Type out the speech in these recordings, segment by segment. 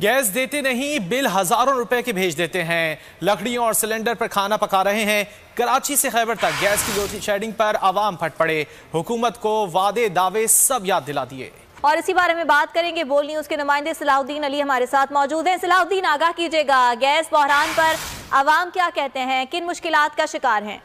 gas देते नहीं bill हजारों रुपए के भेज देते हैं लकड़ियों और सिलेंडर पर खाना पका रहे हैं कराची से खैबर तक गैस की लोड शेडिंग पर आवाम फट पड़े हुकूमत को वादे दावे सब याद दिला दिए और इसी बारे में बात करेंगे बोल न्यूज के नुमाइंदे सलाउद्दीन अली हमारे साथ मौजूद हैं सलाउद्दीन आगाह कीजिएगा गैस बहरान पर आवाम क्या कहते हैं किन मुश्किल का शिकार है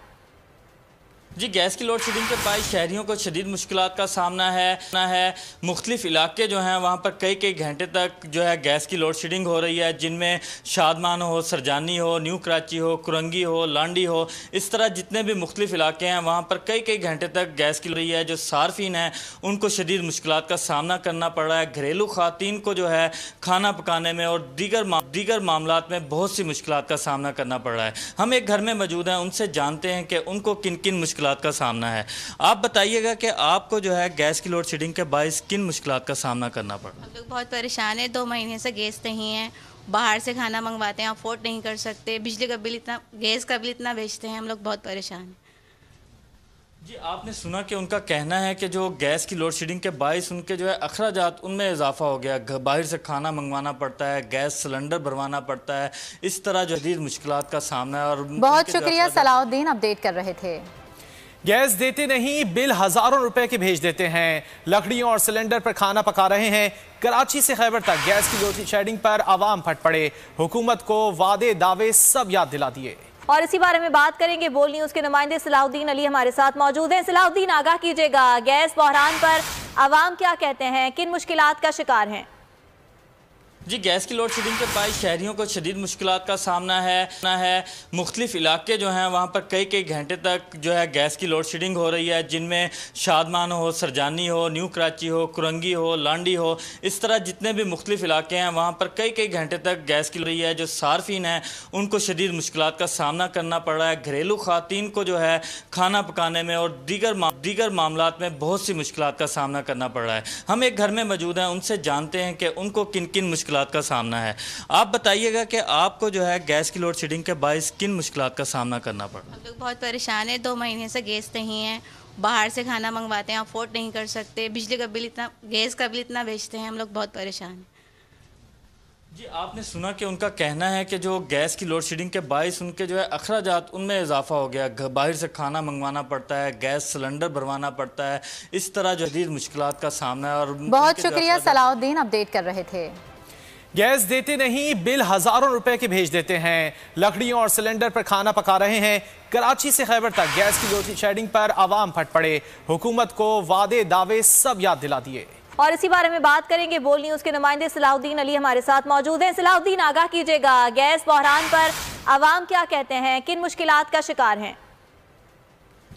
जी गैस की लोड शेडिंग के बाद शहरीों को शदीद मुश्किल का सामना है ना है मुख्तलिफ इलाके जो हैं वहाँ पर कई कई घंटे तक जो है गैस की लोड शेडिंग हो रही है जिनमें शादमान हो सरजानी हो न्यू कराची हो कुरंगी हो लांडी हो इस तरह जितने भी मुख्तलिफ इलाके हैं वहाँ पर कई कई घंटे तक गैस की रही है जो सार्फिन हैं उनको शदीद मुश्किल का सामना करना पड़ रहा है घरेलू खातन को जो है खाना पकाने में और दीगर दीगर मामला में बहुत सी मुश्किल का सामना करना पड़ रहा है हम एक घर में मौजूद हैं उनसे जानते हैं कि उनको किन किन मुश्किल का सामना है आप बताइएगा कि आपको जो है गैस की लोड शेडिंग के बायस किन मुश्किल का सामना करना पड़ रहा है हम लोग बहुत परेशान है दो महीने से गैस नहीं है बाहर से खाना मंगवाते हैं अफोर्ड नहीं कर सकते बिजली का बिल इतना गैस का बिल इतना भेजते हैं हम लोग बहुत परेशान हैं जी आपने सुना कि उनका कहना है कि जो गैस की लोड शेडिंग के बायस उनके जो है अखराज उनमें इजाफा हो गया बाहर से खाना मंगवाना पड़ता है गैस सिलेंडर भरवाना पड़ता है इस तरह जो जदीद मुश्किल का सामना है और बहुत शुक्रिया सलाउद्दीन अपडेट कर रहे थे गैस देते नहीं बिल हजारों रुपए के भेज देते हैं लकड़ियों और सिलेंडर पर खाना पका रहे हैं कराची से खैबर तक गैस की लोड शेडिंग पर आवाम फट पड़े हुकूमत को वादे दावे सब याद दिला दिए और इसी बारे में बात करेंगे बोल न्यूज के नुमाइंदे सलाहुद्दीन अली हमारे साथ मौजूद हैं सलाहुद्दीन आगाह कीजिएगा गैस बहरान पर आवाम क्या कहते हैं किन मुश्किल का शिकार हैं जी गैस की लोड शेडिंग के बाद शहरीों को शदीद मुश्किल का सामना है ना है मुख्तलिफ इलाके जो हैं वहाँ पर कई कई घंटे तक जो है गैस की लोड शेडिंग हो रही है जिनमें शादमान हो सरजानी हो न्यू कराची हो कुरंगी हो लांडी हो इस तरह जितने भी मुख्तलिफ इलाके हैं वहाँ पर कई कई घंटे तक गैस की रही है जो सार्फिन हैं उनको शदीद मुश्किल का सामना करना पड़ रहा है घरेलू खातन को जो है खाना पकाने में और दीगर दीगर मामला में बहुत सी मुश्किल का सामना करना पड़ रहा है हम एक घर में मौजूद हैं उनसे जानते हैं कि उनको किन किन मुश्किल मुश्किलात का सामना है आप बताइएगा कि आपको जो है गैस की लोड शेडिंग के बायस किन मुश्किलात का सामना करना पड़ा हम लोग बहुत परेशान हैं दो महीने से गैस नहीं है बाहर से खाना मंगवाते हैं अफोर्ड नहीं कर सकते बिजली का बिल इतना गैस का बिल इतना भेजते हैं हम लोग बहुत परेशान हैं जी आपने सुना कि उनका कहना है कि जो गैस की लोड शेडिंग के बायस उनके जो है अखराज उनमें इजाफा हो गया बाहर से खाना मंगवाना पड़ता है गैस सिलेंडर भरवाना पड़ता है इस तरह जो मुश्किलात का सामना है और बहुत शुक्रिया सलाउद्दीन अपडेट कर रहे थे गैस देते नहीं बिल हजारों रुपए के भेज देते हैं लकड़ियों और सिलेंडर पर खाना पका रहे हैं कराची से खैबर तक गैस की लोड शेडिंग पर आवाम फट पड़े हुकूमत को वादे दावे सब याद दिला दिए और इसी बारे में बात करेंगे बोल न्यूज के नुमाइंदे सलाउद्दीन अली हमारे साथ मौजूद हैं सलाउद्दीन आगाह कीजिएगा गैस बहरान पर आवाम क्या कहते हैं किन मुश्किल का शिकार है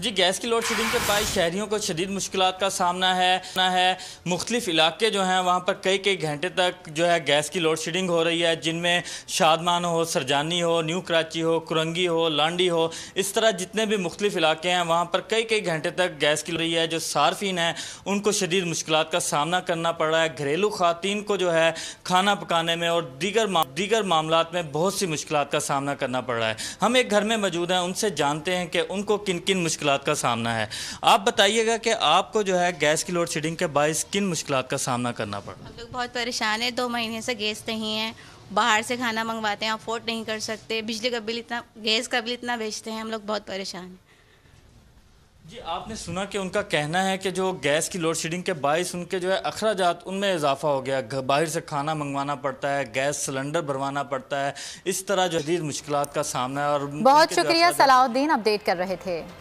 जी गैस की लोड शेडिंग के बाद शहरीों को शदीद मुश्किल का सामना है ना है मुख्तलिफ इलाके जो हैं वहाँ पर कई कई घंटे तक जो है गैस की लोड शेडिंग हो रही है जिनमें शादमान हो सरजानी हो न्यू कराची हो कुरंगी हो लांडी हो इस तरह जितने भी मुख्तलिफ इलाके हैं वहाँ पर कई कई घंटे तक गैस की रही है जो सार्फिन हैं उनको शदीद मुश्किल का सामना करना पड़ रहा है घरेलू खातन को जो है खाना पकाने में और दीगर दीगर मामला में बहुत सी मुश्किल का सामना करना पड़ रहा है हम एक घर में मौजूद हैं उनसे जानते हैं कि उनको किन किन मुश्किल मुश्किल का सामना है आप बताइएगा कि आपको जो है गैस की लोड शेडिंग के बायस किन मुश्किल का सामना करना पड़ा हम लोग बहुत परेशान है दो महीने से गैस नहीं है बाहर से खाना मंगवाते हैं अफोर्ड नहीं कर सकते बिजली का बिल इतना गैस का बिल इतना भेजते हैं हम लोग बहुत परेशान हैं जी आपने सुना कि उनका कहना है कि जो गैस की लोड शेडिंग के बायस उनके जो है अखराज उनमें इजाफा हो गया बाहर से खाना मंगवाना पड़ता है गैस सिलेंडर भरवाना पड़ता है इस तरह जो मुश्किल का सामना है और बहुत शुक्रिया सलाउद्दीन अपडेट कर रहे थे